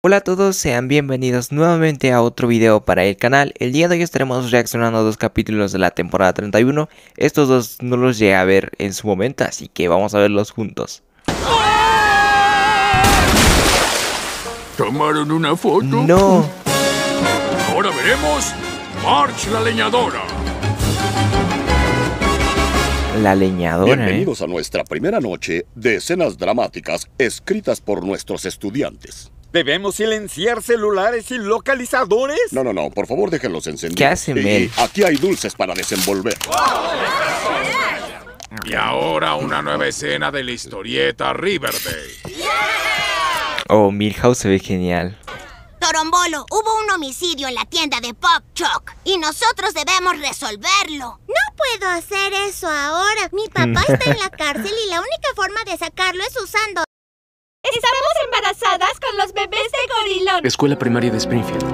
Hola a todos, sean bienvenidos nuevamente a otro video para el canal. El día de hoy estaremos reaccionando a dos capítulos de la temporada 31. Estos dos no los llegué a ver en su momento, así que vamos a verlos juntos. ¿Tomaron una foto? No. Ahora veremos March la leñadora. La leñadora. ¿eh? Bienvenidos a nuestra primera noche de escenas dramáticas escritas por nuestros estudiantes. ¿Debemos silenciar celulares y localizadores? No, no, no, por favor déjenlos encendidos. ¿Qué hacen, aquí hay dulces para desenvolver. Y ahora una nueva escena de la historieta Riverdale. Oh, Milhouse se ve genial. Torombolo, hubo un homicidio en la tienda de Pop Choc y nosotros debemos resolverlo. No puedo hacer eso ahora. Mi papá está en la cárcel y la única forma de sacarlo es usando Estamos embarazadas con los bebés de gorilón. Escuela Primaria de Springfield.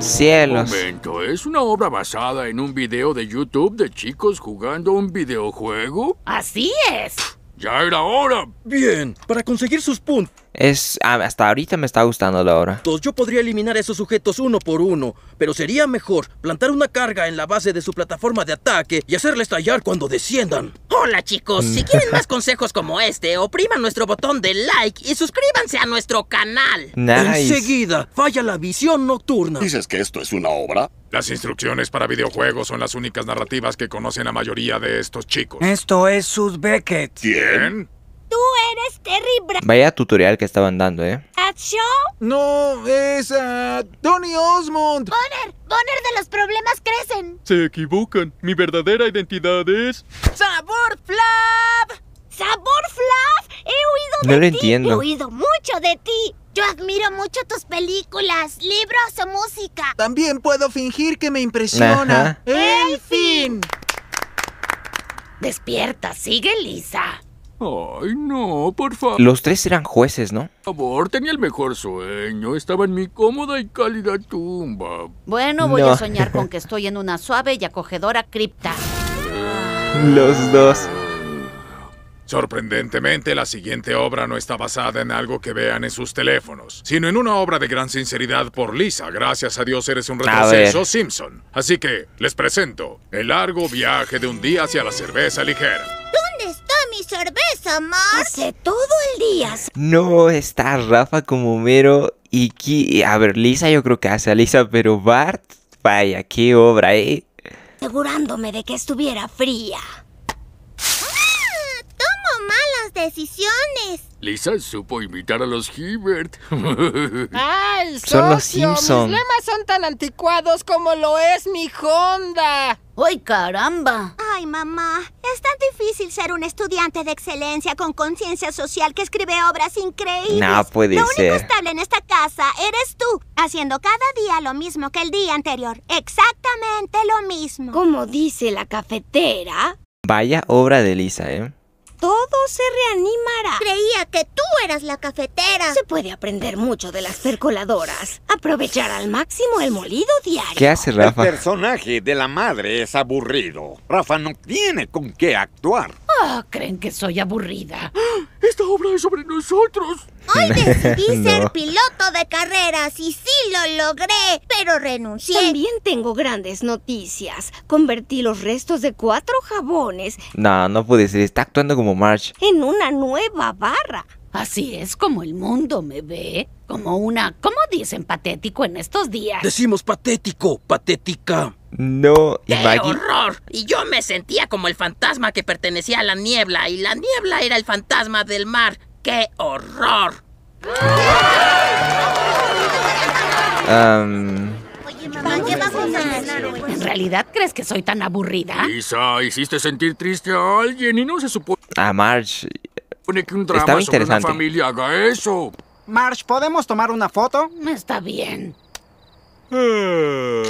Cielos. Un momento, ¿es una obra basada en un video de YouTube de chicos jugando un videojuego? Así es. Ya era hora. Bien, para conseguir sus puntos. Es, ah, hasta ahorita me está gustando la obra. Yo podría eliminar a esos sujetos uno por uno, pero sería mejor plantar una carga en la base de su plataforma de ataque y hacerla estallar cuando desciendan. Hola chicos, si mm. quieren más consejos como este, opriman nuestro botón de like y suscríbanse a nuestro canal. Enseguida, falla la visión nocturna. ¿Dices que esto es una obra? Las instrucciones para videojuegos son las únicas narrativas que conocen la mayoría de estos chicos. Esto es Sus Beckett. ¿Quién? tú eres Terry Vaya tutorial que estaban dando, ¿eh? ¿At Show? No, es a... Tony Osmond. Bonner, Bonner de los problemas crecen. Se equivocan. Mi verdadera identidad es... ¡Sabor Flav! ¡Sabor Flav! He oído no de ti. entiendo. He oído mucho de ti. Yo admiro mucho tus películas, libros o música. También puedo fingir que me impresiona. En fin! Despierta, sigue lisa. Ay, no, por favor. Los tres eran jueces, ¿no? Por favor, tenía el mejor sueño. Estaba en mi cómoda y cálida tumba. Bueno, voy a soñar con que estoy en una suave y acogedora cripta. Los dos. Sorprendentemente, la siguiente obra no está basada en algo que vean en sus teléfonos, sino en una obra de gran sinceridad por Lisa. Gracias a Dios eres un retroceso, Simpson. Así que les presento el largo viaje de un día hacia la cerveza ligera. ¿Dónde está mi cerveza, Mark? Hace todo el día. No está Rafa como mero y que A ver, Lisa yo creo que hace a Lisa, pero Bart, vaya, qué obra, ¿eh? Asegurándome de que estuviera fría decisiones. Lisa supo imitar a los Hibbert. ¡Ay, Son los lemas son tan anticuados como lo es mi Honda. ¡Ay, caramba! Ay, mamá, es tan difícil ser un estudiante de excelencia con conciencia social que escribe obras increíbles. No puede ser. Lo único estable en esta casa eres tú, haciendo cada día lo mismo que el día anterior. Exactamente lo mismo. Como dice la cafetera. Vaya obra de Lisa, ¿eh? todo se reanimará. Creía que tú eras la cafetera. Se puede aprender mucho de las percoladoras. Aprovechar al máximo el molido diario. ¿Qué hace Rafa? El personaje de la madre es aburrido. Rafa no tiene con qué actuar. Ah, creen que soy aburrida. Esta obra es sobre nosotros. Hoy decidí ser piloto de carreras y sí lo logré, pero renuncié. También tengo grandes noticias. Convertí los restos de cuatro jabones. No, no puede ser. Está actuando como March. En una nueva barra. Así es como el mundo me ve. Como una... ¿Cómo dicen patético en estos días? Decimos patético, patética. No, ¡Qué horror! Y yo me sentía como el fantasma que pertenecía a la niebla, y la niebla era el fantasma del mar. ¡Qué horror! ¿En realidad crees que soy tan aburrida? Lisa, hiciste sentir triste a alguien y no se ah, supone... A Marge... que un drama interesante. sobre una familia haga eso. Marge, ¿podemos tomar una foto? Está bien. Ah.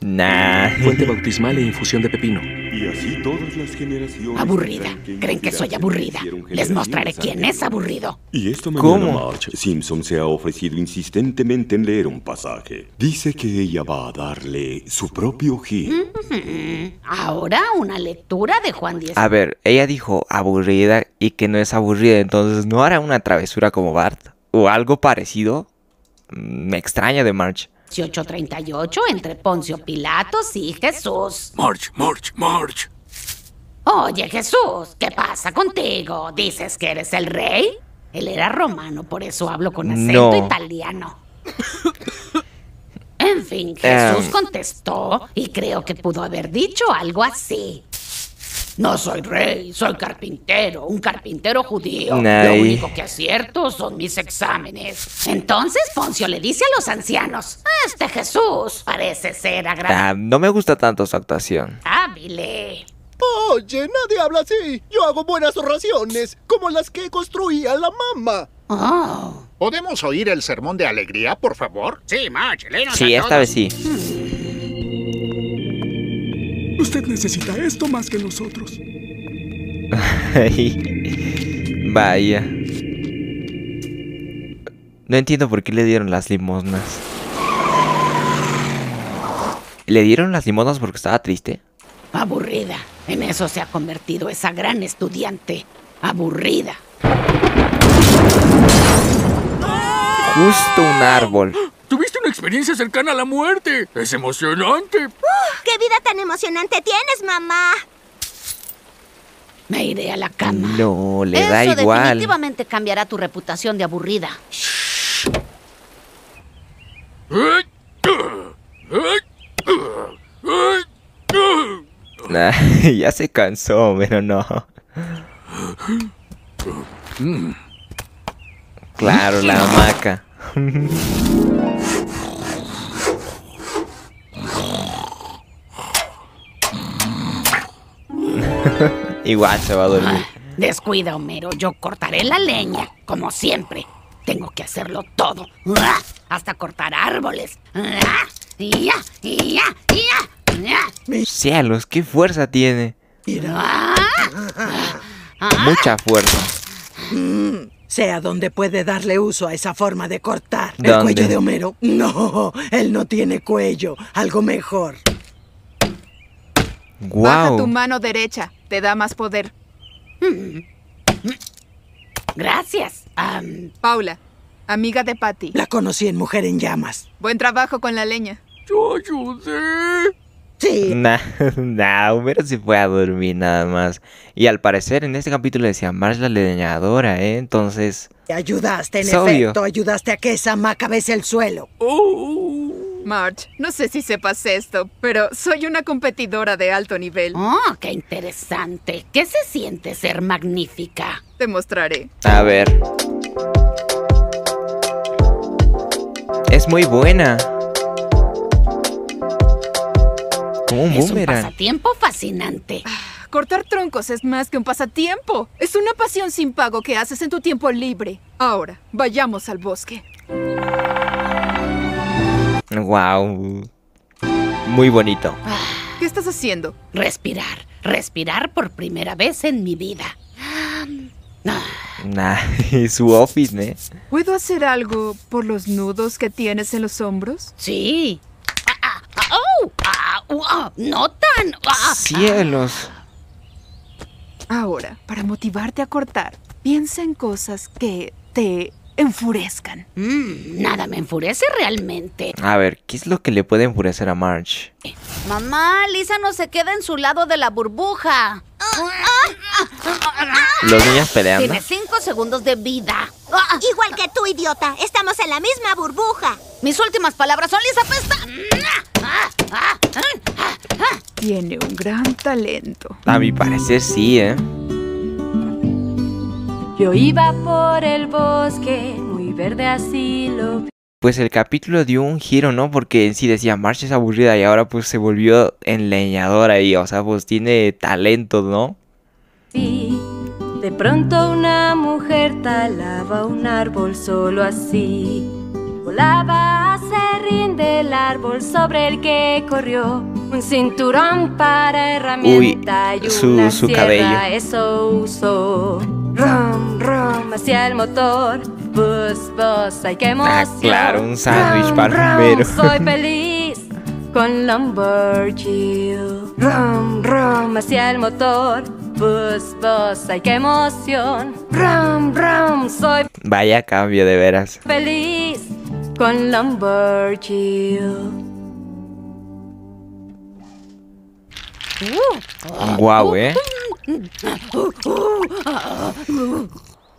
Nah. Fuente bautismal e infusión de pepino. Y así todas las generaciones. Aburrida. Creen que soy aburrida. Les mostraré quién es aburrido. Y ¿Cómo? Simpson se ha ofrecido insistentemente en leer un pasaje. Dice que ella va a darle su propio giro. Mm-hmm. Ahora una lectura de Juan Diez. A ver, ella dijo aburrida y que no es aburrida, entonces no hará una travesura como Bart o algo parecido. Mm, me extraña de March. 1838 entre Poncio Pilatos y Jesús. March, march, march. Oye Jesús, ¿qué pasa contigo? ¿Dices que eres el rey? Él era romano, por eso hablo con acento italiano. en fin, Jesús em. contestó y creo que pudo haber dicho algo así. No soy rey, soy carpintero, un carpintero judío. Lo único que acierto son mis exámenes. Entonces Poncio le dice a los ancianos, este Jesús parece ser agradable. Ah, no me gusta tanto su actuación. Hábilé. Oye, nadie habla así. Yo hago buenas oraciones, como las que construía la mamá. Oh. ¿Podemos oír el sermón de alegría, por favor? Sí, Mach, Sí, esta vez sí. Hmm. Usted necesita esto más que nosotros. Vaya. No entiendo por qué le dieron las limosnas. ¿Le dieron las limosnas porque estaba triste? Aburrida. En eso se ha convertido esa gran estudiante. Aburrida. Justo un árbol es una experiencia cercana a la muerte. Es emocionante. ¡Qué vida tan emocionante tienes, mamá! Me iré a la cama. No, le da igual. definitivamente cambiará tu reputación de aburrida. Nah, ya se cansó, pero no. Mm. Claro, la hamaca. Igual se va a dormir. descuida, Homero. Yo cortaré la leña, como siempre. Tengo que hacerlo todo. Hasta cortar árboles. Cielos, qué fuerza tiene. Mucha fuerza. Sea donde puede darle uso a esa forma de cortar. ¿El cuello de Homero? No, él no tiene cuello. Algo mejor. Baja tu mano derecha. Te da más poder. Gracias. Paula, amiga de Patty. La conocí en Mujer en Llamas. Buen trabajo con la leña. Yo ayudé. Sí. Nah, nah, Homero se fue a dormir nada más. Y al parecer en este capítulo decía Marge la leñadora, ¿eh? Entonces... Te ayudaste, en efecto, ayudaste a que esa maca bese el suelo. Oh. March, no sé si sepas esto, pero soy una competidora de alto nivel. ¡Oh, qué interesante! ¿Qué se siente ser magnífica? Te mostraré. A ver. Es muy buena. es un pasatiempo fascinante. Ah, cortar troncos es más que un pasatiempo. Es una pasión sin pago que haces en tu tiempo libre. Ahora, vayamos al bosque. Wow. Muy bonito. ¿Qué estás haciendo? Respirar. Respirar por primera vez en mi vida. Ah. Nah, su office, ¿eh? ¿Puedo hacer algo por los nudos que tienes en los hombros? Sí. Ah, ah, oh, no tan. Cielos. Ahora, para motivarte a cortar, piensa en cosas que te enfurezcan. Mm, nada me enfurece realmente. A ver, ¿qué es lo que le puede enfurecer a Marge? Eh, mamá, Lisa no se queda en su lado de la burbuja. Los niños peleando. Tiene cinco segundos de vida. Igual que tú, idiota. Estamos en la misma burbuja. Mis últimas palabras son Lisa Pesta. Tiene un gran talento. A mi parecer sí, ¿eh? Yo iba por el bosque, muy verde así lo Pues el capítulo dio un giro, ¿no? Porque en sí decía, marcha es aburrida y ahora pues se volvió en leñadora y, o sea, pues tiene talento, ¿no? Sí, de pronto una mujer talaba un árbol solo así. Volaba, se rinde del árbol sobre el que corrió. Un cinturón para herramienta y una su, sierra, cabello. eso usó rum, rum ah, hacia el motor. Bus, bus, hay que emoción. claro, un sándwich para Soy feliz con Lamborghini. Rum, rum hacia el motor. Bus, bus, hay que emoción. Rum, rum, soy. Vaya cambio, de veras. Feliz con Lamborghini. ¿eh? Uh, eh.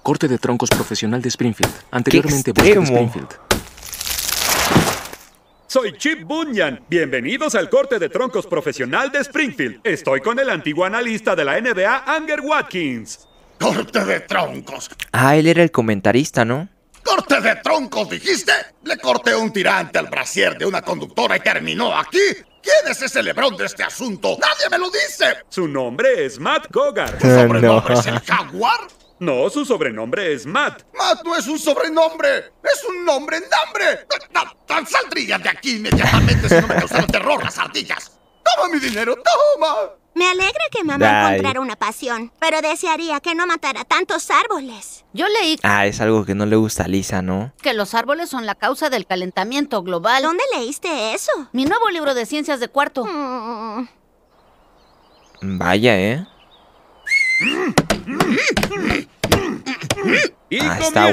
Corte de troncos profesional de Springfield. Anteriormente bosque Springfield. Soy Chip Bunyan. Bienvenidos al corte de troncos profesional de Springfield. Estoy con el antiguo analista de la NBA, Anger Watkins. Corte de troncos. Ah, él era el comentarista, ¿no? ¡Corte de troncos, dijiste! Le corté un tirante al brasier de una conductora y terminó aquí ¿Quién es ese lebrón de este asunto? ¡Nadie me lo dice! Su nombre es Matt Gogar. ¿Su eh, sobrenombre es el jaguar? No, su sobrenombre es Matt. Matt no es un sobrenombre, es un nombre en hambre. ¡Saldría de aquí inmediatamente si no me causaron terror las ardillas! ¡Toma mi dinero! ¡Toma! Me alegra que mamá encontrara una pasión, pero desearía que no matara tantos árboles. Yo leí... Ah, es algo que no le gusta a Lisa, ¿no? Que los árboles son la causa del calentamiento global. ¿Dónde leíste eso? Mi nuevo libro de ciencias de cuarto. Mm. Vaya, ¿eh? Mm. Y ah, está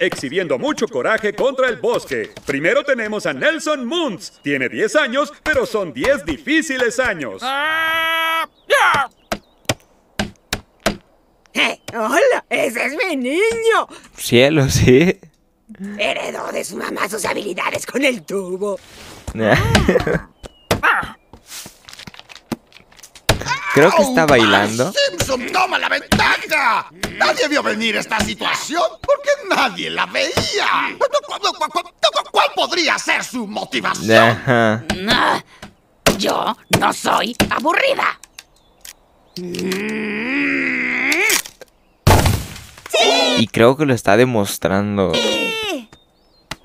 exhibiendo mucho coraje contra el bosque. Primero tenemos a Nelson Muntz. Tiene 10 años, pero son 10 difíciles años. Ah, eh, ¡Hola! ¡Ese es mi niño! Cielo, sí. Heredó de su mamá sus habilidades con el tubo. Ah. Creo que está bailando. Simpson toma la ventaja! Nadie vio venir esta situación porque nadie la veía. ¿Cuál podría ser su motivación? Mm, yo no soy aburrida. Y creo que lo está demostrando.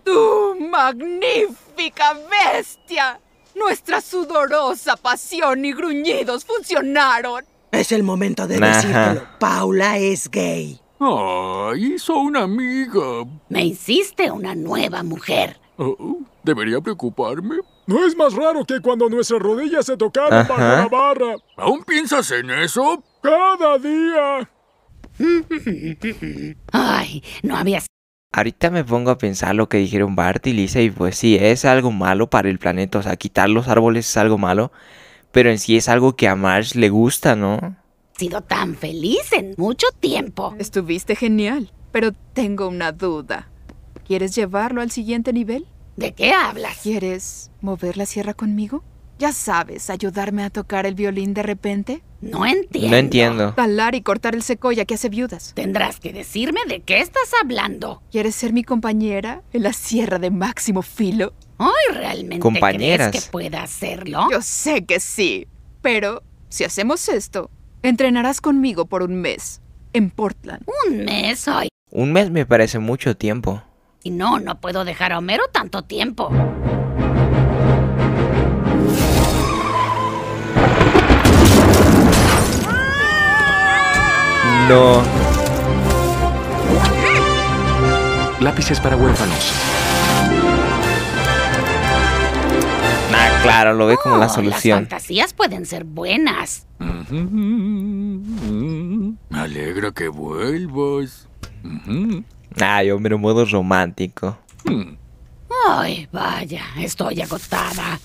¡Tú, magnífica bestia! Nuestra sudorosa pasión y gruñidos funcionaron. Es el momento de decirlo! Paula es gay. Ah, hizo una amiga. Me hiciste una nueva mujer. Oh, ¿Debería preocuparme? No es más raro que cuando nuestras rodillas se tocaron para la barra. ¿Aún piensas en eso? Cada día. Ay, no había Ahorita me pongo a pensar lo que dijeron Bart y Lisa y pues sí, es algo malo para el planeta, o sea, quitar los árboles es algo malo, pero en sí es algo que a Marge le gusta, ¿no? sido tan feliz en mucho tiempo. Estuviste genial, pero tengo una duda. ¿Quieres llevarlo al siguiente nivel? ¿De qué hablas? ¿Quieres mover la sierra conmigo? Ya sabes, ayudarme a tocar el violín de repente. No entiendo. No entiendo. Talar y cortar el secoya que hace viudas. Tendrás que decirme de qué estás hablando. ¿Quieres ser mi compañera en la sierra de máximo filo? Ay, realmente Compañeras. crees que pueda hacerlo? Yo sé que sí, pero si hacemos esto, entrenarás conmigo por un mes en Portland. Un mes hoy. Un mes me parece mucho tiempo. Y no, no puedo dejar a Homero tanto tiempo. Lápices para huérfanos. Ah, claro, lo ve como la oh, solución. Las fantasías pueden ser buenas. Me alegra que vuelvas. Ay, hombre, un modo romántico. Hmm. Ay, vaya, estoy agotada.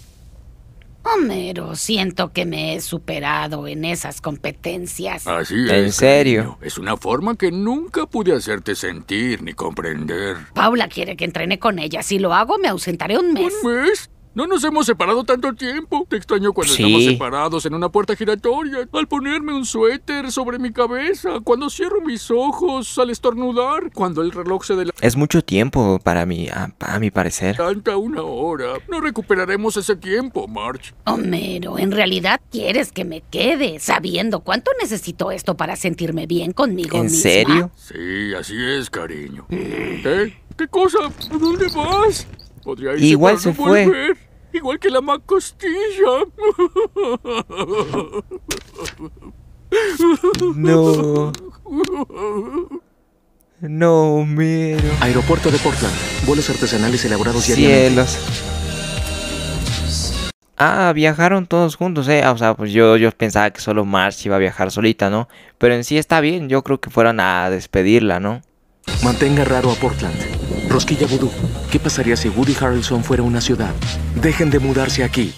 Homero, siento que me he superado en esas competencias. Así ¿En serio? Es una forma que nunca pude hacerte sentir ni comprender. Paula quiere que entrene con ella. Si lo hago, me ausentaré un mes. ¿Un mes? No nos hemos separado tanto tiempo. Te extraño cuando estamos separados en una puerta giratoria. Al ponerme un suéter sobre mi cabeza. Cuando cierro mis ojos al estornudar. Cuando el reloj se de Es mucho tiempo para mí, a, mi parecer. Tanta una hora. No recuperaremos ese tiempo, March. Homero, en realidad quieres que me quede, sabiendo cuánto necesito esto para sentirme bien conmigo ¿En serio? Sí, así es, cariño. ¿Eh? ¿Qué cosa? ¿A dónde vas? Podría irse Igual se fue igual que la macostilla. No. No, mero. Aeropuerto de Portland. Vuelos artesanales elaborados y Cielos. Ah, viajaron todos juntos, eh. O sea, pues yo, yo pensaba que solo March iba a viajar solita, ¿no? Pero en sí está bien, yo creo que fueron a despedirla, ¿no? Mantenga raro a Portland. Rosquilla Voodoo, ¿Qué pasaría si Woody Harrelson fuera una ciudad? Dejen de mudarse aquí.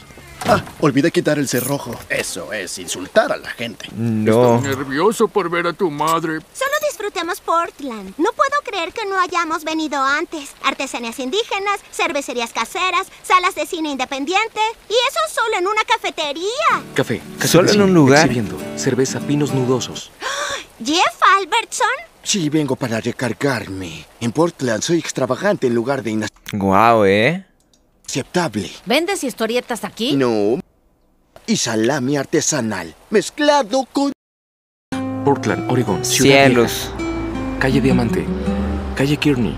Ah, olvida quitar el cerrojo. Eso es insultar a la gente. No. Estoy nervioso por ver a tu madre. Solo disfrutemos Portland. No puedo creer que no hayamos venido antes. Artesanías indígenas, cervecerías caseras, salas de cine independiente. Y eso solo en una cafetería. Café. café solo en un lugar. Exhibiendo cerveza, pinos nudosos. Jeff Albertson, Sí, vengo para recargarme. En Portland soy extravagante en lugar de Guau, wow, ¿eh? Aceptable. ¿Vendes historietas aquí? No. Y salami artesanal, mezclado con... Portland, Oregon, Ciudad Cielos. Calle Diamante, Calle Kearney,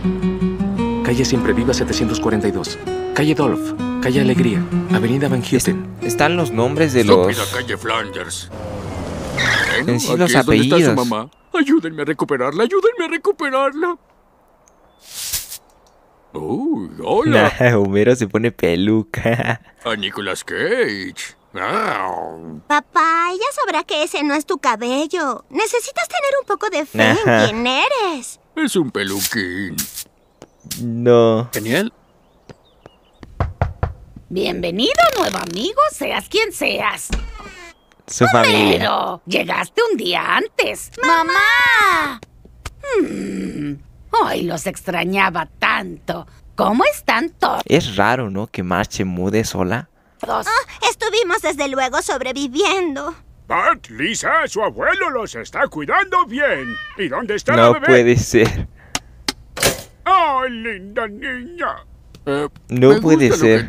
Calle Siempre Viva 742, Calle Dolph, Calle Alegría, Avenida Van Houston. están los nombres de los... calle Flanders. Bueno, en Está su mamá. Ayúdenme a recuperarla, ayúdenme a recuperarla. Uy, hola. Homero se pone peluca. a Nicolas Cage. Papá, ya sabrá que ese no es tu cabello. Necesitas tener un poco de fe en quién eres. Es un peluquín. No. Genial. Bienvenido, nuevo amigo, seas quien seas. Su Llegaste un día antes. ¡Mamá! Hmm. ¡Ay, Hoy los extrañaba tanto. ¿Cómo están todos? Es raro, ¿no? Que Marche mude sola. Oh, estuvimos desde luego sobreviviendo. Bart, Lisa, su abuelo los está cuidando bien. ¿Y dónde está la bebé? No puede ser. ¡Oh, linda niña! Eh, no puede ser.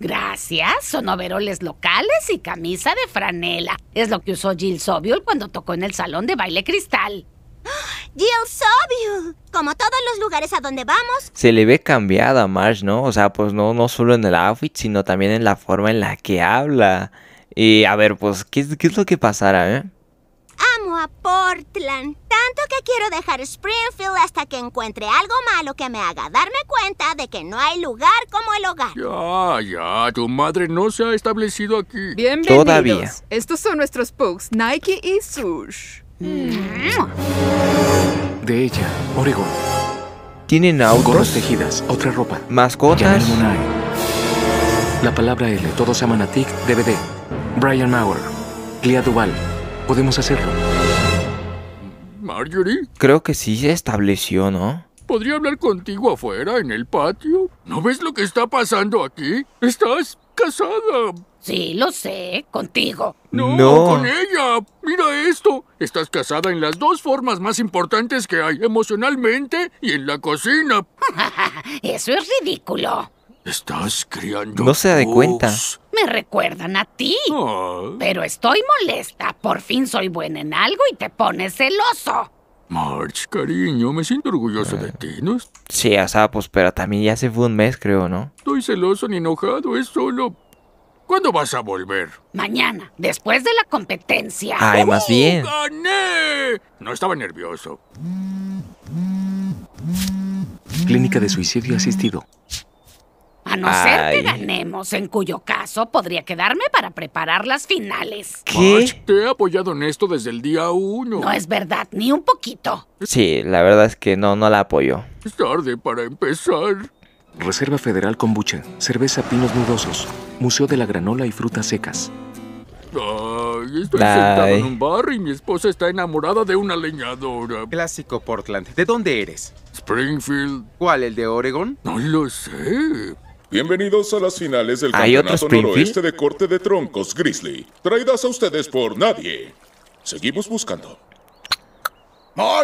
Gracias. Son overoles locales y camisa de franela. Es lo que usó Jill Sobule cuando tocó en el salón de baile cristal. Jill Sobule. Como todos los lugares a donde vamos. Se le ve cambiada a Marge, ¿no? O sea, pues no, no solo en el outfit, sino también en la forma en la que habla. Y a ver, pues, ¿qué, qué es lo que pasará, eh? a Portland. Tanto que quiero dejar Springfield hasta que encuentre algo malo que me haga darme cuenta de que no hay lugar como el hogar. Ya, ya, tu madre no se ha establecido aquí. Bienvenidos. Todavía. Estos son nuestros pugs, Nike y Sush. De ella, Oregon. Tienen autos. tejidas, otra ropa. Mascotas. La palabra L, todos aman a TIC DVD. Brian Mauer, Clea Duval. Podemos hacerlo. Marjorie? Creo que sí se estableció, ¿no? ¿Podría hablar contigo afuera, en el patio? ¿No ves lo que está pasando aquí? ¿Estás casada? Sí, lo sé, contigo. No, no, con ella. Mira esto. Estás casada en las dos formas más importantes que hay, emocionalmente y en la cocina. Eso es ridículo. Estás criando. No se da de cuenta. Me recuerdan a ti. Pero estoy molesta. Por fin soy buena en algo y te pones celoso. March, cariño, me siento orgulloso de ah. ti, ¿no? Sí, a sapos, pues, pero también ya se fue un mes, creo, ¿no? Estoy celoso ni enojado, es solo... ¿Cuándo vas a volver? Mañana, después de la competencia. Ay, más ¡Oh, bien. ¡Gané! No estaba nervioso. Clínica de suicidio asistido. A no ser que ganemos, en cuyo caso podría quedarme para preparar las finales. ¿Qué? te he apoyado en esto desde el día uno. No es verdad, ni un poquito. Sí, la verdad es que no, no la apoyo. Es tarde para empezar. Reserva Federal Kombucha, cerveza Pinos Nudosos, Museo de la Granola y Frutas Secas. Ay, estoy sentado en un bar y mi esposa está enamorada de una leñadora. Clásico Portland. ¿De dónde eres? Springfield. ¿Cuál, el de Oregon? No lo sé. Bienvenidos a las finales del Campeonato Noroeste de Corte de Troncos Grizzly, traídas a ustedes por nadie. Seguimos buscando.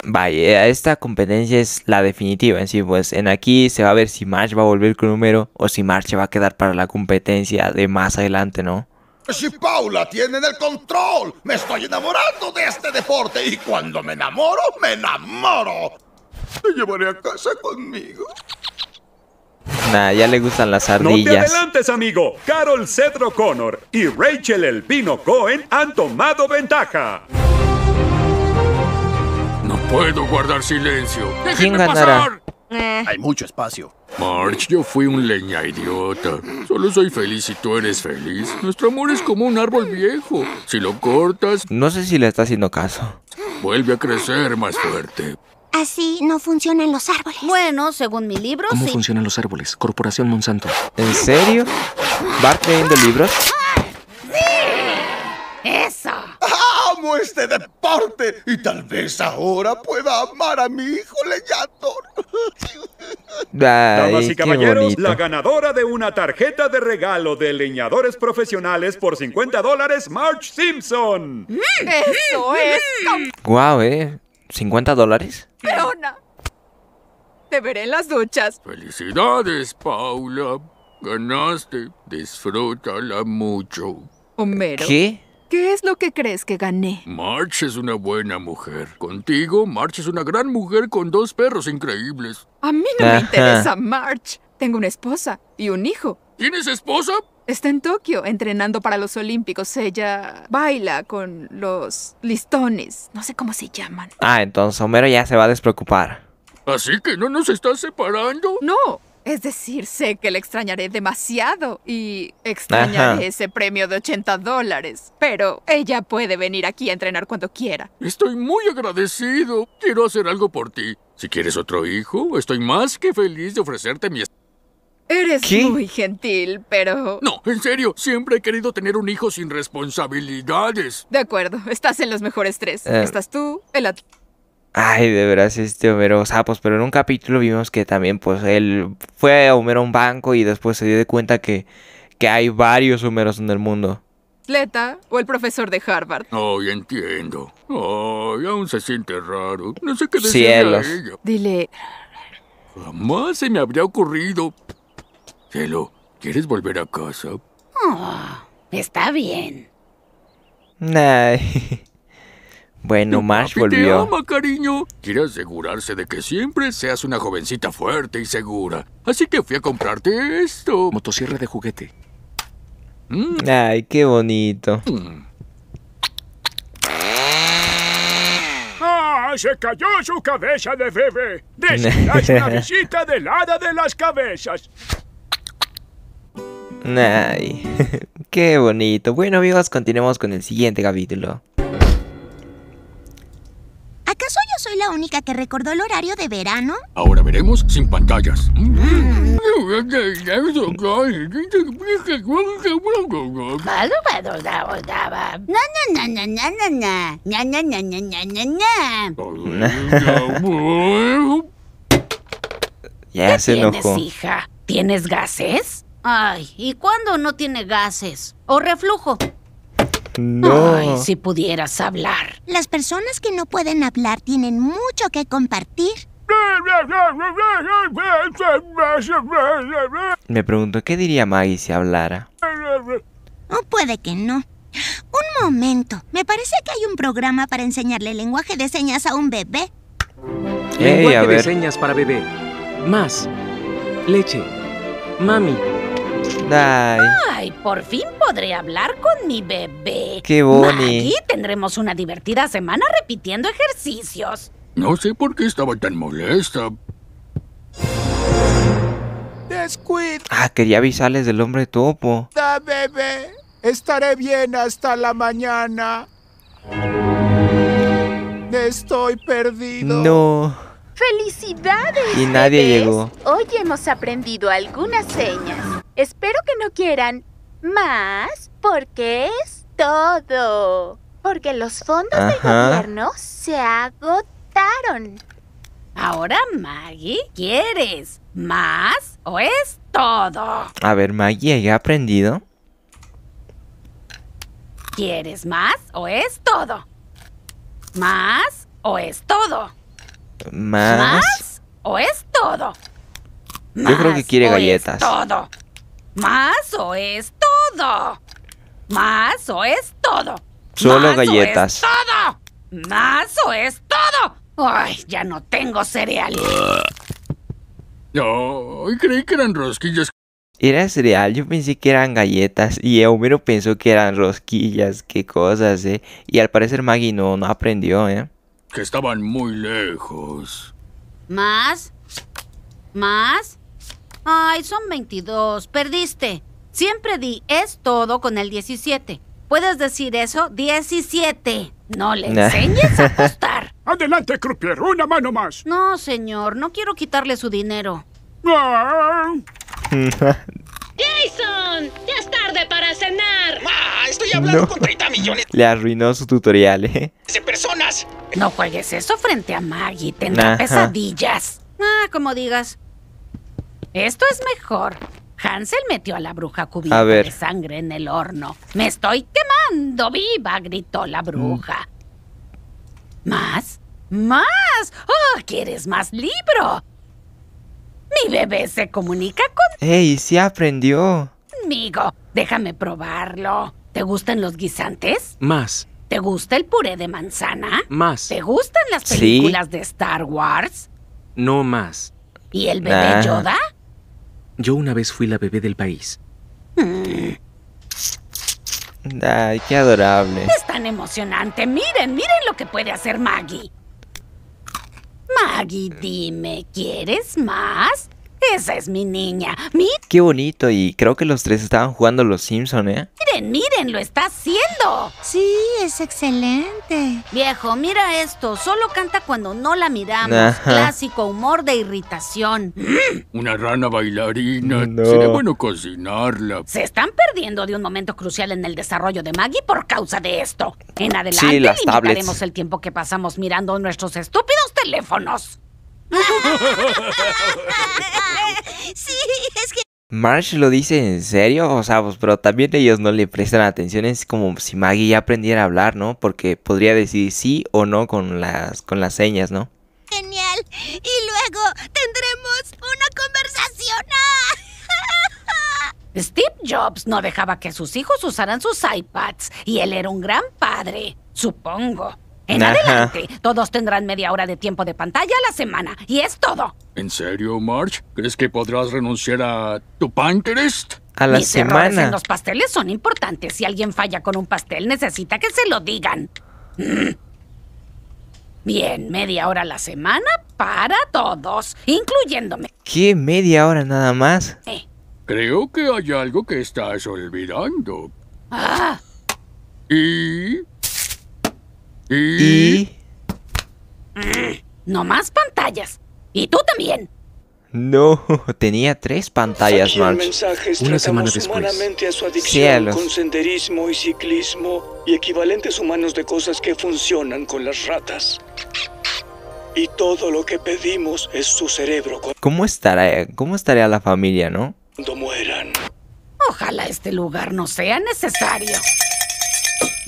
Vaya, esta competencia es la definitiva en sí, pues en aquí se va a ver si March va a volver con número o si March va a quedar para la competencia de más adelante, ¿no? Si Paula tiene el control, me estoy enamorando de este deporte y cuando me enamoro, me enamoro. Te llevaré a casa conmigo. Nah, ya le gustan las ardillas. No te adelantes, amigo. Carol Cedro Connor y Rachel Pino Cohen han tomado ventaja. No puedo guardar silencio. ¿Quién ganará? Eh. Hay mucho espacio. March, yo fui un leña idiota. Solo soy feliz si tú eres feliz. Nuestro amor es como un árbol viejo. Si lo cortas... No sé si le está haciendo caso. Vuelve a crecer más fuerte. Así no funcionan los árboles. Bueno, según mi libro, ¿Cómo funcionan los árboles? Corporación Monsanto. ¿En serio? ¿Bart de libros? ¡Sí! ¡Eso! ¡Amo este deporte! Y tal vez ahora pueda amar a mi hijo leñador. Damas y caballeros, la ganadora de una tarjeta de regalo de leñadores profesionales por 50 dólares, March Simpson. ¡Mm! ¡Eso es! ¡Guau, eh! ¿50 dólares? ¡Leona! Te veré en las duchas. ¡Felicidades, Paula! Ganaste. Disfrútala mucho. Homero. ¿Qué? ¿Qué es lo que crees que gané? March es una buena mujer. Contigo, March es una gran mujer con dos perros increíbles. A mí no me interesa March. Tengo una esposa y un hijo. ¿Tienes esposa? Está en Tokio entrenando para los Olímpicos. Ella baila con los listones. No sé cómo se llaman. Ah, entonces Homero ya se va a despreocupar. Así que no nos está separando. No, es decir, sé que le extrañaré demasiado y extrañaré ese premio de 80 dólares. Pero ella puede venir aquí a entrenar cuando quiera. Estoy muy agradecido. Quiero hacer algo por ti. Si quieres otro hijo, estoy más que feliz de ofrecerte mi... Eres muy gentil, pero... No, en serio, siempre he querido tener un hijo sin responsabilidades. De acuerdo, estás en los mejores tres. Ah. Estás tú, el Ay, de veras, este Homero Sapos, pues, pero en un capítulo vimos que también, pues, él fue a Homero a un banco y después se dio de cuenta que, que hay varios Homeros en el mundo. Leta o el profesor de Harvard. Ay, entiendo. Ay, aún se siente raro. No sé qué decirle a Dile... Jamás se me habría ocurrido. Celo, ¿quieres volver a casa? Ah, está bien. Nah. bueno, Marsh volvió. Te ama, cariño. Quiere asegurarse de que siempre seas una jovencita fuerte y segura. Así que fui a comprarte esto. Motosierra de juguete. Mm. Ay, qué bonito. Mm. ¡Ah! ¡Se cayó su cabeza de bebé! ¡Desearás la visita de hada de las cabezas! Ay, qué bonito. Bueno amigos, continuemos con el siguiente capítulo. ¿Acaso yo soy la única que recordó el horario de verano? Ahora veremos sin pantallas. ya se enojó. ¿Tienes, hija? ¿Tienes gases? Ay, ¿y cuándo no tiene gases? ¿O reflujo? No. Ay, si pudieras hablar. Las personas que no pueden hablar tienen mucho que compartir. Me pregunto qué diría Maggie si hablara. O puede que no. Un momento. Me parece que hay un programa para enseñarle lenguaje de señas a un bebé. lenguaje de señas para bebé. Más. Leche. Mami. Ay. por fin podré hablar con mi bebé. Qué bonito. Aquí tendremos una divertida semana repitiendo ejercicios. No sé por qué estaba tan molesta. Ah, quería avisarles del hombre topo. Da, bebé. Estaré bien hasta la mañana. Estoy perdido. No. ¡Felicidades! Y nadie llegó. Hoy hemos aprendido algunas señas. Espero que no quieran más porque es todo. Porque los fondos del gobierno se agotaron. Ahora, Maggie, ¿quieres más o es todo? A ver, Maggie, ¿ya aprendido? ¿Quieres más o es todo? ¿Más o es todo? ¿Más? o es todo? Yo creo que quiere galletas. todo. Más o es todo. Más o es todo. Solo galletas. Es todo. Más o es todo. Ay, ya no tengo cereal. No, creí que eran rosquillas. Era cereal, yo pensé que eran galletas y Homero pensó que eran rosquillas, qué cosas, ¿eh? Y al parecer Maggie no, no aprendió, ¿eh? Que estaban muy lejos. ¿Más? ¿Más? Ay, son 22, perdiste. Siempre di es todo con el 17. Puedes decir eso 17. No le enseñes a apostar. Adelante, crupier. una mano más. No, señor, no quiero quitarle su dinero. Ah. Jason, ya es tarde para cenar. ¡Ah! estoy hablando con 30 millones. Le arruinó su tutorial, ¿eh? personas. No juegues eso frente a Maggie, tendrá pesadillas. Ah, como digas. Esto es mejor. Hansel metió a la bruja cubierta de sangre en el horno. ¡Me estoy quemando viva! gritó la mm. bruja. ¿Más? ¡Más! ¡Oh, quieres más libro! Mi bebé se comunica con... ¡Ey, sí aprendió! Amigo, déjame probarlo. ¿Te gustan los guisantes? Más. ¿Te gusta el puré de manzana? Más. ¿Te gustan las películas de Star Wars? No más. ¿Y el bebé ah. Yoda? Yo una vez fui la bebé del país. Mm. Ay, qué adorable. Es tan emocionante. Miren, miren lo que puede hacer Maggie. Maggie, dime, ¿quieres más? Esa es mi niña. Mira Qué bonito, y creo que los tres estaban jugando los Simpson, ¿eh? Miren, miren, lo está haciendo. Sí, es excelente. Viejo, mira esto, solo canta cuando no la miramos. Clásico humor de irritación. Una rana bailarina. Sería bueno cocinarla. Se están perdiendo de un momento crucial en el desarrollo de Maggie por causa de esto. En adelante sí, el tiempo que pasamos mirando nuestros estúpidos teléfonos. sí, es que Marge lo dice en serio, o sea, pues, pero también ellos no le prestan atención, es como si Maggie ya aprendiera a hablar, ¿no? Porque podría decir sí o no con las, con las señas, ¿no? Genial, y luego tendremos una conversación. Steve Jobs no dejaba que sus hijos usaran sus iPads, y él era un gran padre, supongo. En adelante, todos tendrán media hora de tiempo de pantalla a la semana, y es todo. ¿En serio, March? ¿Crees que podrás renunciar a tu Pinterest? A la semana. los pasteles son importantes. Si alguien falla con un pastel, necesita que se lo digan. Mm. Bien, media hora a la semana para todos, incluyéndome. ¿Qué media hora nada más? Creo que hay algo que estás olvidando. Ah. Y y... Mm, no más pantallas. Y tú también. No, tenía tres pantallas, March. Una semana después. A su Cielos. con senderismo y ciclismo y equivalentes humanos de cosas que funcionan con las ratas. Y todo lo que pedimos es su cerebro. ¿Cómo estará, cómo estaría la familia, no? Cuando mueran. Ojalá este lugar no sea necesario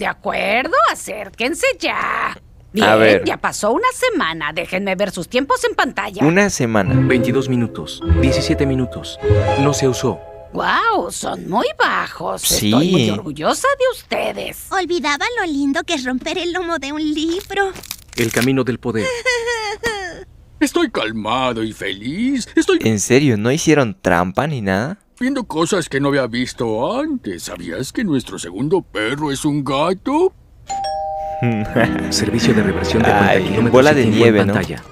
de acuerdo, acérquense ya. Bien, ya pasó una semana. Déjenme ver sus tiempos en pantalla. Una semana. 22 minutos. 17 minutos. No se usó. ¡Wow! Son muy bajos. Sí. Estoy muy orgullosa de ustedes. Olvidaba lo lindo que es romper el lomo de un libro. El camino del poder. Estoy calmado y feliz. Estoy. ¿En serio? ¿No hicieron trampa ni nada? viendo cosas que no había visto antes. ¿Sabías que nuestro segundo perro es un gato? Servicio de reversión de pantalla. bola de nieve, en pantalla.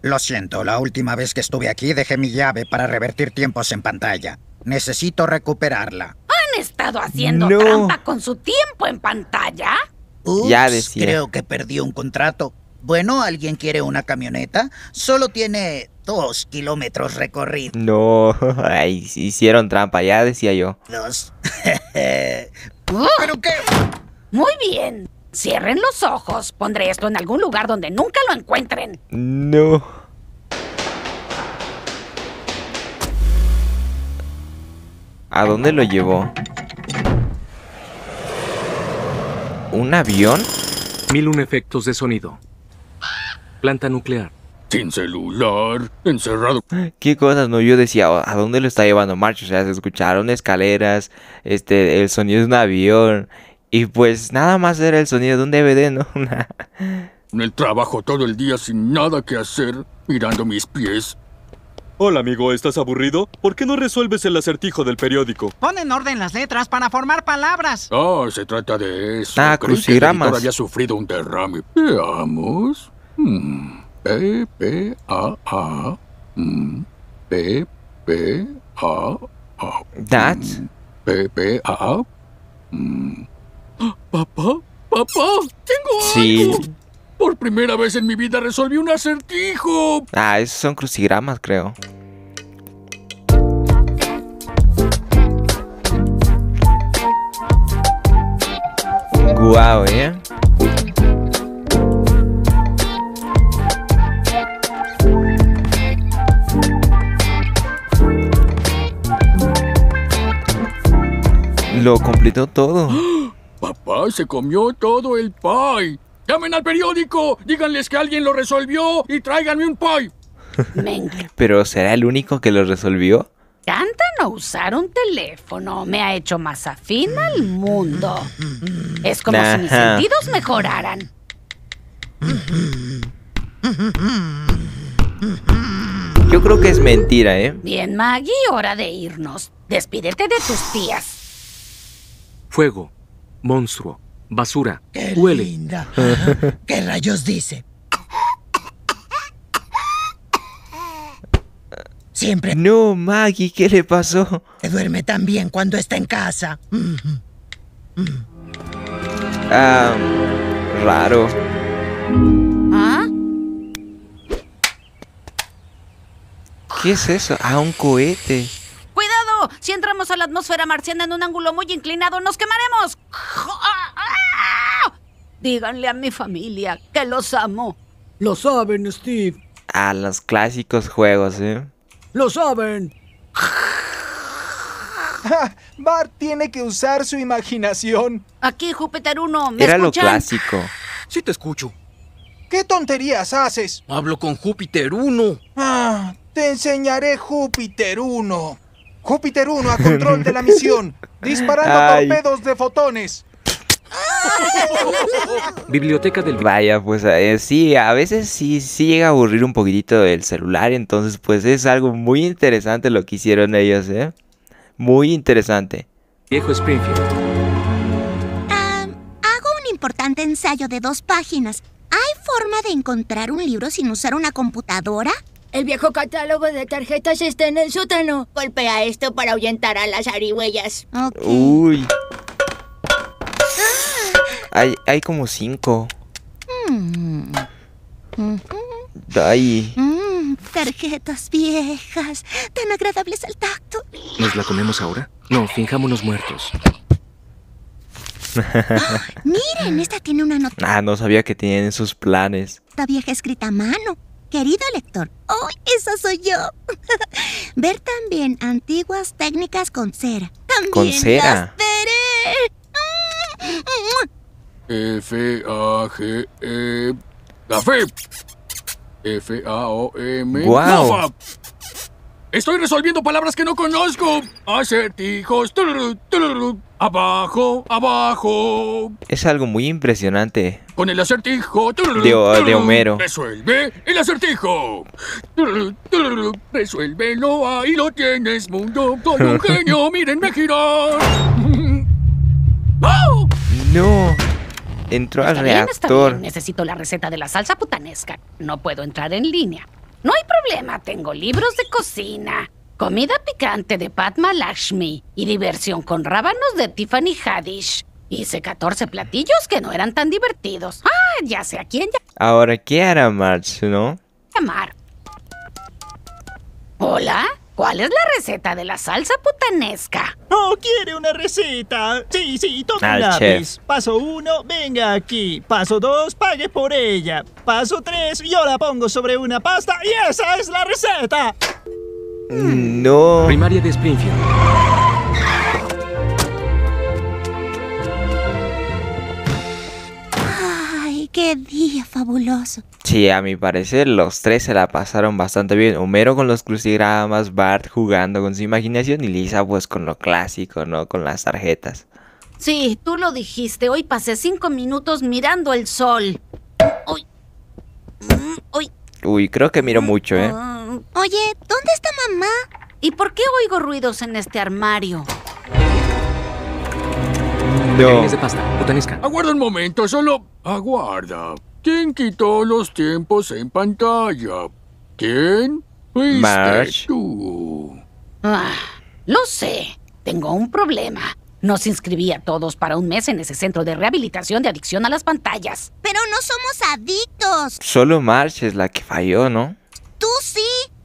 Lo siento, la última vez que estuve aquí dejé mi llave para revertir tiempos en pantalla. Necesito recuperarla. ¿Han estado haciendo trampa con su tiempo en pantalla? ya decía. creo que perdí un contrato. Bueno, ¿alguien quiere una camioneta? Solo tiene Dos kilómetros recorridos. No, ay, hicieron trampa, ya decía yo. ¿Pero qué? Muy bien. Cierren los ojos. Pondré esto en algún lugar donde nunca lo encuentren. No. ¿A dónde lo llevó? ¿Un avión? Mil un efectos de sonido. Planta nuclear sin celular, encerrado. Qué cosas, ¿no? Yo decía, oh, ¿a dónde lo está llevando March? O sea, se escucharon escaleras, este, el sonido de un avión. Y pues nada más era el sonido de un DVD, ¿no? en el trabajo todo el día sin nada que hacer, mirando mis pies. Hola amigo, ¿estás aburrido? ¿Por qué no resuelves el acertijo del periódico? Pon en orden las letras para formar palabras. Ah, se trata de eso. Ah, crucigramas. había sufrido un derrame. Veamos. Hmm. P P A A mm, P A A That P A A Papá, papá, tengo sí. Por primera vez en mi vida resolví un acertijo. Ah, esos son crucigramas, creo. Guau, eh. lo completó todo. Papá se comió todo el pie. ¡Llamen al periódico! ¡Díganles que alguien lo resolvió y tráiganme un pie! ¿Pero será el único que lo resolvió? Cantan no usar un teléfono me ha hecho más afín al mundo. Es como si mis sentidos mejoraran. Yo creo que es mentira, ¿eh? Bien, Maggie, hora de irnos. Despídete de tus tías fuego, monstruo, basura, Qué huele. Linda. ¿Qué rayos dice? Siempre No, Maggie, ¿qué le pasó? se duerme tan bien cuando está en casa. Ah, raro. ¿Ah? ¿Qué es eso? Ah, un cohete. Si entramos a la atmósfera marciana en un ángulo muy inclinado, nos quemaremos. Díganle a mi familia que los amo. Lo saben, Steve. A los clásicos juegos, ¿eh? Lo saben. Bart tiene que usar su imaginación. Aquí, Júpiter 1, ¿me Era lo clásico. Sí te escucho. ¿Qué tonterías haces? Hablo con Júpiter 1. Ah, te enseñaré Júpiter 1. Júpiter 1 a control de la misión, disparando torpedos de fotones. Biblioteca del... Vaya, pues eh, sí, a veces sí, sí llega a aburrir un poquitito el celular, entonces pues es algo muy interesante lo que hicieron ellos, ¿eh? Muy interesante. Viejo Springfield. hago un importante ensayo de dos páginas. ¿Hay forma de encontrar un libro sin usar una computadora? El viejo catálogo de tarjetas está en el sótano. Golpea esto para ahuyentar a las arihuellas. Uy. Ah. Hay, como cinco. Dai. Mm. Mm, tarjetas viejas, tan agradables al tacto. ¿Nos la comemos ahora? No, finjámonos muertos. miren, esta tiene una nota. Ah, no sabía que tienen sus planes. Esta vieja escrita a mano querido lector. hoy eso soy yo! Ver también antiguas técnicas con cera. También con cera. F A G E F A O M. Wow. Estoy resolviendo palabras que no conozco. Acertijos. Abajo, abajo. Es algo muy impresionante. Con el acertijo. Dios de, Homero. Resuelve el acertijo. Resuélvelo. Ahí lo tienes, mundo. Soy un genio, mírenme girar. No. Entró al reactor. Necesito la receta de la salsa putanesca. No puedo entrar en línea. No hay problema, tengo libros de cocina, comida picante de Padma Lakshmi y diversión con rábanos de Tiffany Haddish. Hice 14 platillos que no eran tan divertidos. Ah, ya sé a quién ya. Ahora, ¿qué hará March, no? Llamar. ¿Hola? ¿Cuál es la receta de la salsa putanesca? Oh, quiere una receta. Sí, sí, toca lápiz. Paso uno, venga aquí. Paso dos, pague por ella. Paso tres, yo la pongo sobre una pasta y esa es la receta. Mm, no. Primaria de Springfield. Ay, ¡Qué fabuloso. Sí, a mi parecer los tres se la pasaron bastante bien. Homero con los crucigramas, Bart jugando con su imaginación y Lisa pues con lo clásico, ¿no? Con las tarjetas. Sí, tú lo dijiste. Hoy pasé cinco minutos mirando el sol. Uy. Mm, uy. Uy, creo que miro mucho, ¿eh? Mm, oye, ¿dónde está mamá? ¿Y por qué oigo ruidos en este armario? No. Aguarda un momento, solo aguarda. ¿Quién quitó los tiempos en pantalla? ¿Quién? Fuiste ah, lo sé. Tengo un problema. Nos inscribí a todos para un mes en ese centro de rehabilitación de adicción a las pantallas. Pero no somos adictos. Solo Marsh es la que falló, ¿no? Tú sí.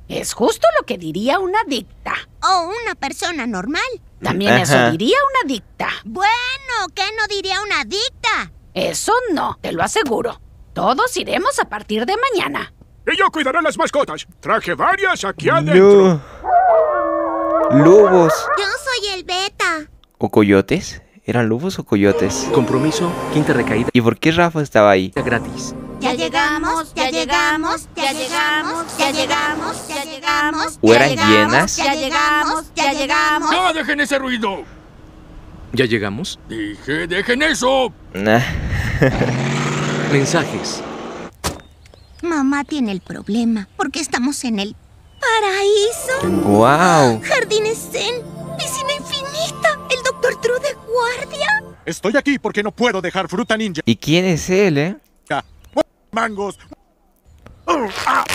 Es justo lo que diría una adicta. O una persona normal. También eso diría una adicta. Bueno, ¿qué no diría una adicta? Eso no, te lo aseguro. Todos iremos a partir de mañana. Ella cuidará las mascotas. Traje varias aquí adentro. Lobos. Yo soy el beta. ¿O coyotes? ¿Eran lobos o coyotes? Compromiso, quinta recaída. ¿Y por qué Rafa estaba ahí? Gratis. Ya llegamos, ya llegamos, ya llegamos, ya llegamos, ya llegamos. ¿O eran llenas? Ya llegamos, ya llegamos. ¡No dejen ese ruido! ¿Ya llegamos? Dije, dejen eso. Nah. Mensajes. Mamá tiene el problema porque estamos en el paraíso. ¡Wow! Jardines Zen, piscina infinita, el doctor true de guardia. Estoy aquí porque no puedo dejar fruta ninja. ¿Y quién es él, eh? Ah, mangos. Ah,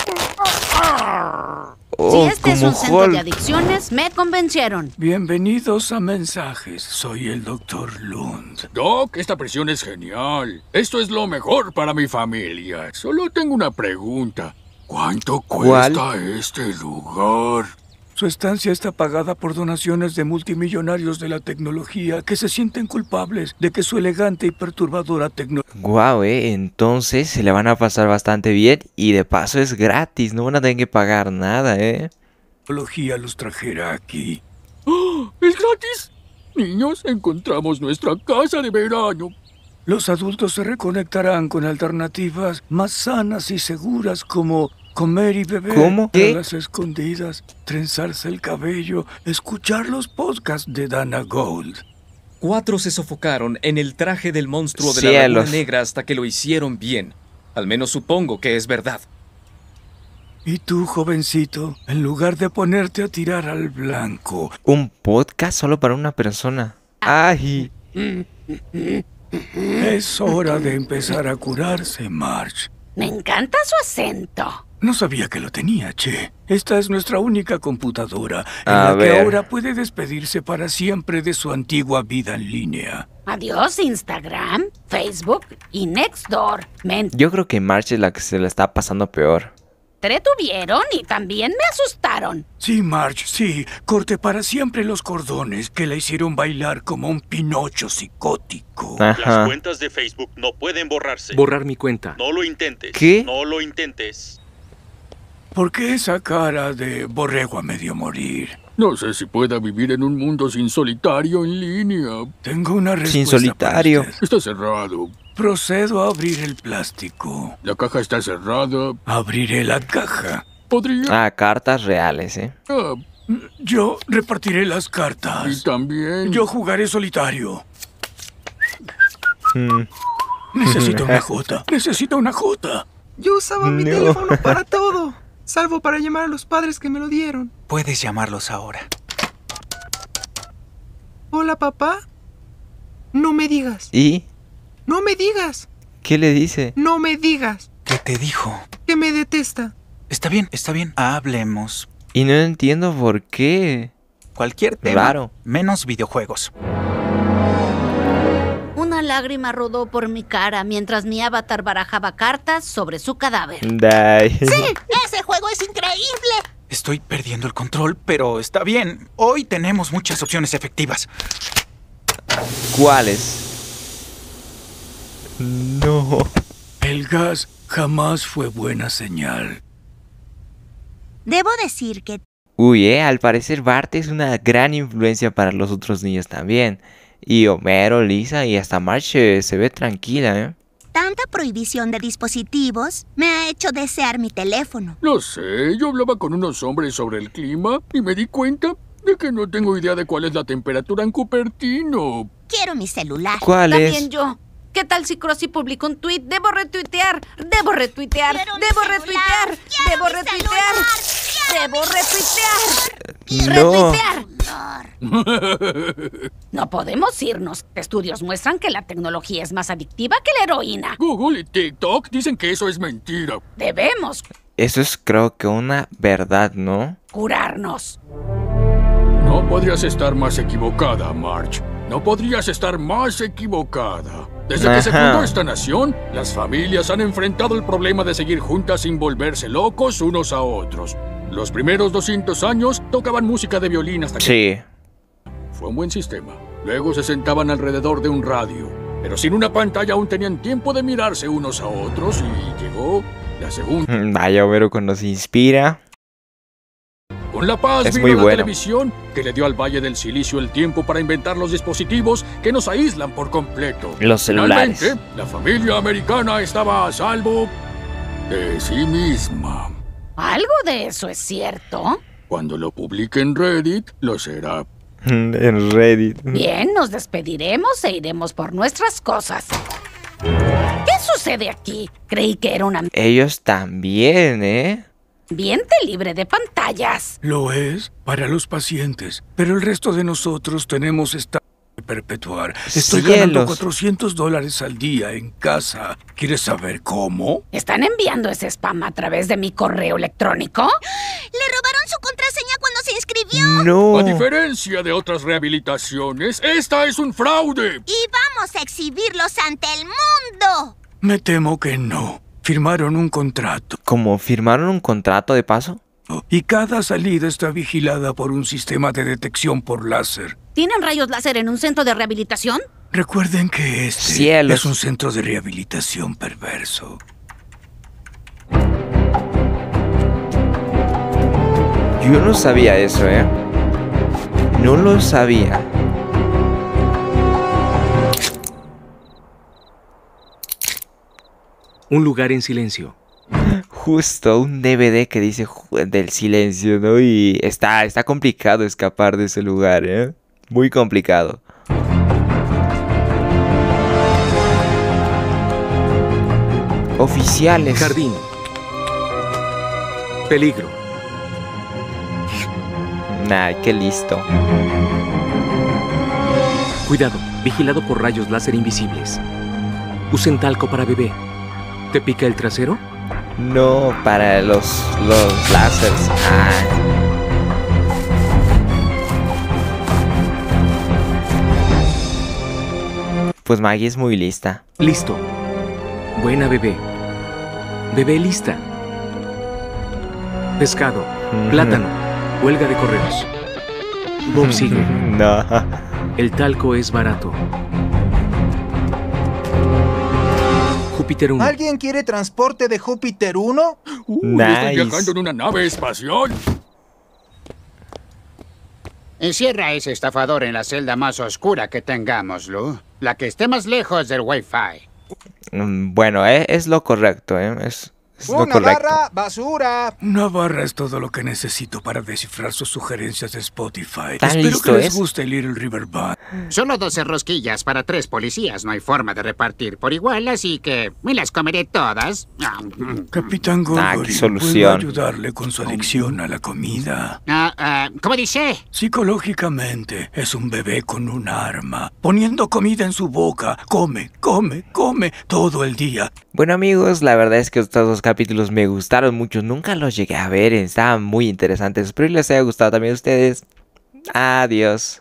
ah, Oh, si este es un centro de adicciones, me convencieron. Bienvenidos a Mensajes. Soy el Dr. Lund. Doc, esta prisión es genial. Esto es lo mejor para mi familia. Solo tengo una pregunta. ¿Cuánto cuesta este lugar? Su estancia está pagada por donaciones de multimillonarios de la tecnología que se sienten culpables de que su elegante y perturbadora tecnología... Guau, eh, entonces se le van a pasar bastante bien y de paso es gratis, no van a tener que pagar nada, eh. Tecnología los trajera aquí. ¡Oh! ¿Es gratis? Niños, encontramos nuestra casa de verano. Los adultos se reconectarán con alternativas más sanas y seguras como comer y beber ¿Cómo? las escondidas, trenzarse el cabello, escuchar los podcasts de Dana Gold. Cuatro se sofocaron en el traje del monstruo de la laguna negra hasta que lo hicieron bien. Al menos supongo que es verdad. Y tú, jovencito, en lugar de ponerte a tirar al blanco. Un podcast solo para una persona. ¡Ay! Es hora de empezar a curarse, March. Me encanta su acento. No sabía que lo tenía, che. Esta es nuestra única computadora, en la que ahora puede despedirse para siempre de su antigua vida en línea. Adiós Instagram, Facebook y Nextdoor. Men, Yo creo que Marge es la que se la está pasando peor. Tretuvieron y también me asustaron. Sí, Marge, sí. Corte para siempre los cordones que la hicieron bailar como un pinocho psicótico. Las cuentas de Facebook no pueden borrarse. Borrar mi cuenta. no lo intentes. ¿Qué? No lo intentes. ¿Por qué esa cara de borrego a medio morir? No sé si pueda vivir en un mundo sin solitario en línea. Tengo una respuesta. Sin solitario. Está cerrado. Procedo a abrir el plástico. La caja está cerrada. Abriré la caja. Podría. Ah, cartas reales, ¿eh? Ah, yo repartiré las cartas. Y también. Yo jugaré solitario. Mm. Necesito una jota. Necesito una jota. Yo usaba mi teléfono para todo. salvo para llamar a los padres que me lo dieron. Puedes llamarlos ahora. Hola, papá. No me digas. ¿Y? No me digas. ¿Qué le dice? No me digas. ¿Qué te dijo? Que me detesta. Está bien, está bien. Hablemos. Y no entiendo por qué. Cualquier tema. Claro. Menos videojuegos lágrima rodó por mi cara mientras mi avatar barajaba cartas sobre su cadáver. ¡Sí! ¡Ese juego es increíble! Estoy perdiendo el control, pero está bien. Hoy tenemos muchas opciones efectivas. ¿Cuáles? No. El gas jamás fue buena señal. Debo decir que... Uy, eh, al parecer Bart es una gran influencia para los otros niños también. Y Homero, Lisa y hasta Marche eh, se ve tranquila, ¿eh? Tanta prohibición de dispositivos me ha hecho desear mi teléfono. No sé, yo hablaba con unos hombres sobre el clima y me di cuenta de que no tengo idea de cuál es la temperatura en Cupertino. Quiero mi celular. ¿Cuál También yo. ¿Qué tal si Crossy publica un tweet? Debo retuitear, debo retuitear, debo retuitear, debo retuitear, debo retuitear. No. Retuitear. No podemos irnos. Estudios muestran que la tecnología es más adictiva que la heroína. Google y TikTok dicen que eso es mentira. Debemos. Eso es creo que una verdad, ¿no? Curarnos. No podrías estar más equivocada, March. No podrías estar más equivocada. Desde que se fundó esta nación, las familias han enfrentado el problema de seguir juntas sin volverse locos unos a otros. Los primeros 200 años tocaban música de violín hasta que... Sí. Fue un buen sistema. Luego se sentaban alrededor de un radio. Pero sin una pantalla aún tenían tiempo de mirarse unos a otros y llegó la segunda... Mm, vaya Homero cuando se inspira. Con la paz es muy la televisión que le dio al Valle del Silicio el tiempo para inventar los dispositivos que nos aíslan por completo. Los celulares. la familia americana estaba a salvo de sí misma. Algo de eso es cierto. Cuando lo publique en Reddit, lo será. Mm, en Reddit. Bien, nos despediremos e iremos por nuestras cosas. ¿Qué sucede aquí? Creí que era una... Ellos también, ¿eh? Ambiente libre de pantallas. Lo es para los pacientes, pero el resto de nosotros tenemos esta perpetuar. Estoy ganando 400 dólares al día en casa. ¿Quieres saber cómo? ¿Están enviando ese spam a través de mi correo electrónico? ¡Le robaron su contraseña cuando se inscribió! ¡No! A diferencia de otras rehabilitaciones, esta es un fraude. ¡Y vamos a exhibirlos ante el mundo! Me temo que no. Firmaron un contrato. ¿Cómo firmaron un contrato de paso? Oh. Y cada salida está vigilada por un sistema de detección por láser. ¿Tienen rayos láser en un centro de rehabilitación? Recuerden que este es un centro de rehabilitación perverso. Yo no sabía eso, ¿eh? No lo sabía. Un lugar en silencio justo un DVD que dice del silencio, ¿no? Y está, está complicado escapar de ese lugar, ¿eh? Muy complicado. Oficiales. Jardín. Peligro. Nah, qué listo. Cuidado, vigilado por rayos láser invisibles. Usen talco para bebé. ¿Te pica el trasero? No, para los, los lásers. Ah. Pues Maggie es muy lista. Listo. Buena bebé. Bebé lista. Pescado. Plátano. Huelga de correos. Bob no. El talco es barato. ¿Alguien quiere transporte de Júpiter 1? Uh, Estoy viajando en una nave espacial. Encierra ese estafador en la celda más oscura que tengamos, Lu. La que esté más lejos del Wi-Fi. Mm, bueno, eh, es lo correcto, ¿eh? Es, una barra basura. Una barra es todo lo que necesito para descifrar sus sugerencias de Spotify. Espero que les guste Little River Band. Solo 12 rosquillas para tres policías. No hay forma de repartir por igual, así que me las comeré todas. Capitán Gorgory, ¿puedo ayudarle con su adicción a la comida? Ah, ah, ¿Cómo dice? Psicológicamente, es un bebé con un arma. Poniendo comida en su boca, come, come, come todo el día. Bueno amigos, la verdad es que estos dos capítulos me gustaron mucho, nunca los llegué a ver, estaban muy interesantes, espero les haya gustado también a ustedes. Adiós.